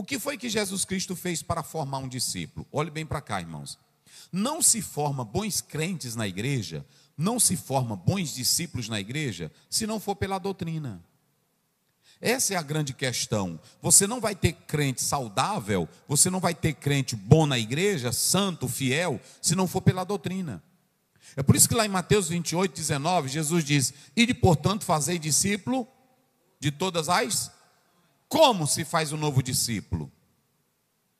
O que foi que Jesus Cristo fez para formar um discípulo? Olhe bem para cá, irmãos. Não se forma bons crentes na igreja, não se forma bons discípulos na igreja, se não for pela doutrina. Essa é a grande questão. Você não vai ter crente saudável, você não vai ter crente bom na igreja, santo, fiel, se não for pela doutrina. É por isso que lá em Mateus 28, 19, Jesus diz: E de portanto fazei discípulo de todas as como se faz um novo discípulo?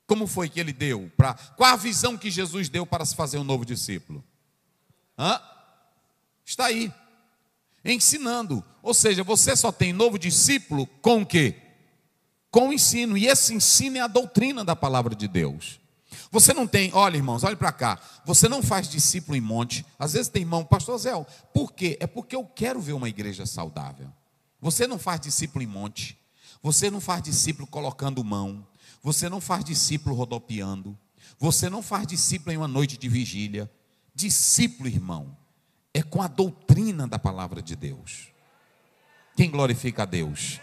Como foi que ele deu? Pra, qual a visão que Jesus deu para se fazer um novo discípulo? Hã? Está aí, ensinando. Ou seja, você só tem novo discípulo com o quê? Com o ensino. E esse ensino é a doutrina da palavra de Deus. Você não tem, olha irmãos, olha para cá. Você não faz discípulo em monte. Às vezes tem irmão, pastor Zé, por quê? É porque eu quero ver uma igreja saudável. Você não faz discípulo em monte. Você não faz discípulo colocando mão. Você não faz discípulo rodopiando. Você não faz discípulo em uma noite de vigília. Discípulo, irmão, é com a doutrina da palavra de Deus. Quem glorifica a Deus?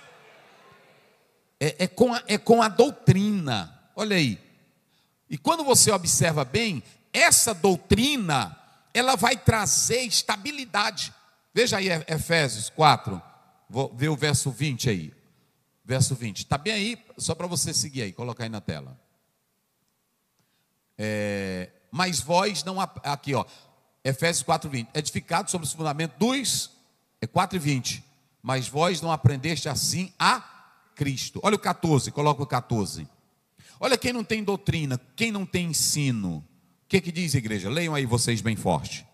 É, é, com, a, é com a doutrina. Olha aí. E quando você observa bem, essa doutrina, ela vai trazer estabilidade. Veja aí Efésios 4, vou ver o verso 20 aí verso 20. Está bem aí, só para você seguir aí, colocar aí na tela. É, mas vós não. Aqui, ó. Efésios 4, 20. Edificado sobre o fundamento dos. É 4 e 20. Mas vós não aprendeste assim a Cristo. Olha o 14, coloca o 14. Olha quem não tem doutrina, quem não tem ensino. O que, que diz a igreja? Leiam aí vocês bem forte.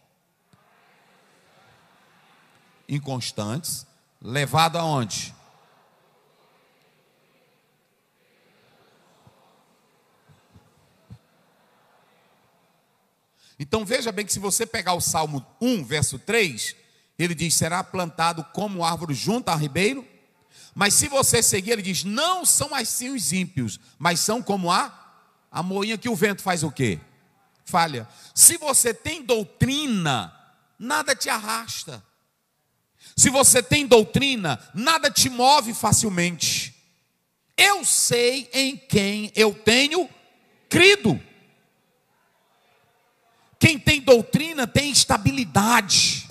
Inconstantes, levado aonde? Então veja bem que se você pegar o Salmo 1, verso 3, ele diz: será plantado como árvore junto a ribeiro. Mas se você seguir, ele diz: não são assim os ímpios, mas são como a, a moinha que o vento faz o quê? Falha. Se você tem doutrina, nada te arrasta. Se você tem doutrina, nada te move facilmente. Eu sei em quem eu tenho crido. Quem tem doutrina tem estabilidade.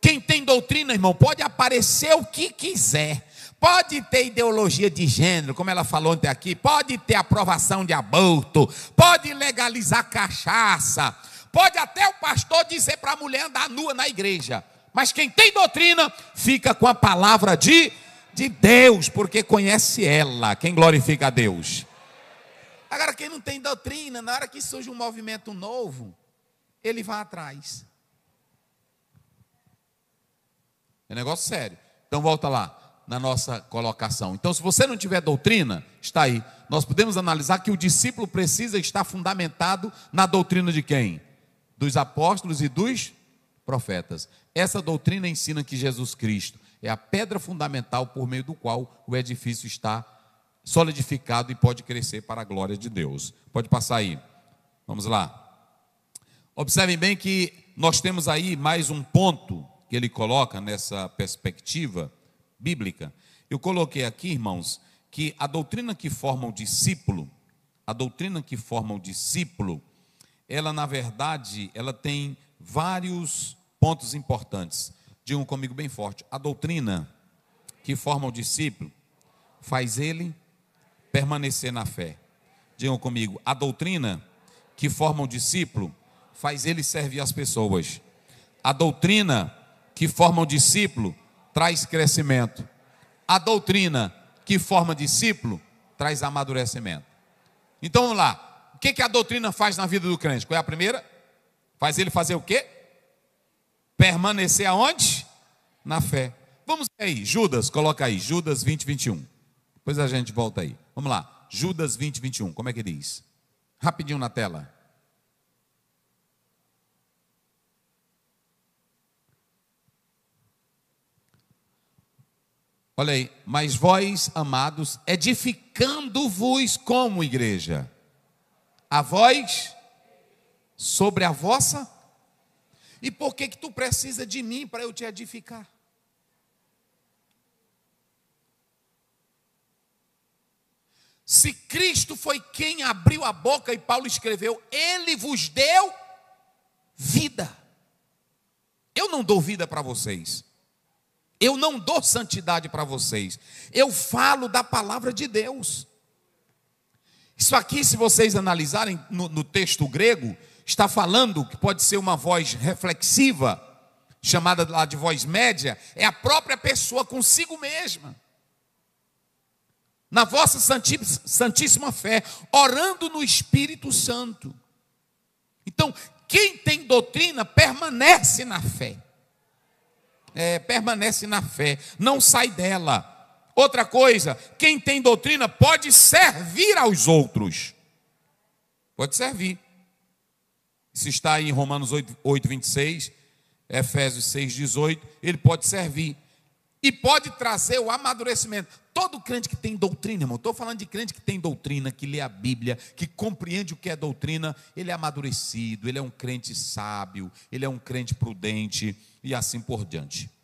Quem tem doutrina, irmão, pode aparecer o que quiser. Pode ter ideologia de gênero, como ela falou ontem aqui, pode ter aprovação de aborto, pode legalizar cachaça, pode até o pastor dizer para a mulher andar nua na igreja. Mas quem tem doutrina fica com a palavra de, de Deus, porque conhece ela. Quem glorifica a Deus? Agora, quem não tem doutrina, na hora que surge um movimento novo, ele vai atrás. É negócio sério. Então, volta lá na nossa colocação. Então, se você não tiver doutrina, está aí. Nós podemos analisar que o discípulo precisa estar fundamentado na doutrina de quem? Dos apóstolos e dos profetas. Essa doutrina ensina que Jesus Cristo é a pedra fundamental por meio do qual o edifício está solidificado e pode crescer para a glória de Deus. Pode passar aí. Vamos lá. Observem bem que nós temos aí mais um ponto que ele coloca nessa perspectiva bíblica. Eu coloquei aqui, irmãos, que a doutrina que forma o discípulo, a doutrina que forma o discípulo, ela na verdade, ela tem vários pontos importantes. Digam comigo bem forte. A doutrina que forma o discípulo faz ele permanecer na fé. Digam comigo, a doutrina que forma o discípulo faz ele servir as pessoas. A doutrina que forma o discípulo traz crescimento. A doutrina que forma discípulo traz amadurecimento. Então vamos lá. O que, que a doutrina faz na vida do crente? Qual é a primeira? Faz ele fazer o quê? Permanecer aonde? Na fé. Vamos aí, Judas, coloca aí, Judas 20, 21. Depois a gente volta aí. Vamos lá. Judas 20, 21. Como é que diz? Rapidinho na tela. Olha aí, mas vós, amados, edificando-vos como igreja, a vós sobre a vossa. E por que que tu precisa de mim para eu te edificar? Se Cristo foi quem abriu a boca e Paulo escreveu, ele vos deu vida. Eu não dou vida para vocês. Eu não dou santidade para vocês. Eu falo da palavra de Deus. Isso aqui, se vocês analisarem no, no, texto grego, está falando que pode ser uma voz reflexiva, chamada lá de voz média, é a própria pessoa consigo mesma na vossa santíssima fé, orando no Espírito Santo. Então, quem tem doutrina permanece na fé. É, permanece na fé, não sai dela. Outra coisa, quem tem doutrina pode servir aos outros. Pode servir. Isso está aí em Romanos 8 26, Efésios 6, 18. Ele pode servir e pode trazer o amadurecimento. Todo crente que tem doutrina, irmão, estou falando de crente que tem doutrina, que lê a Bíblia, que compreende o que é doutrina, ele é amadurecido, ele é um crente sábio, ele é um crente prudente e assim por diante.